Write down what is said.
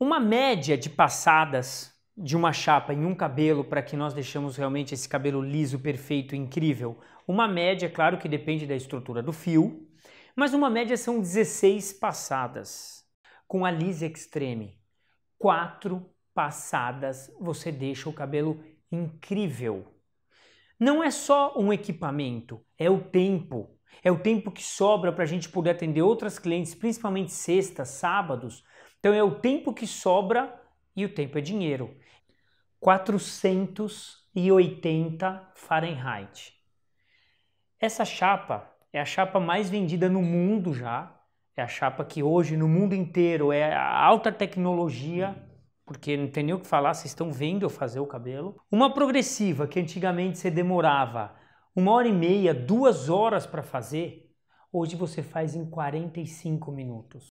Uma média de passadas de uma chapa em um cabelo para que nós deixamos realmente esse cabelo liso, perfeito, incrível? Uma média, claro que depende da estrutura do fio, mas uma média são 16 passadas. Com a lisa extreme, quatro passadas você deixa o cabelo incrível. Não é só um equipamento, é o tempo. É o tempo que sobra para a gente poder atender outras clientes, principalmente sextas, sábados. Então é o tempo que sobra e o tempo é dinheiro. 480 Fahrenheit. Essa chapa é a chapa mais vendida no mundo já. É a chapa que hoje no mundo inteiro é a alta tecnologia, porque não tem nem o que falar, vocês estão vendo eu fazer o cabelo. Uma progressiva que antigamente você demorava uma hora e meia, duas horas para fazer, hoje você faz em 45 minutos.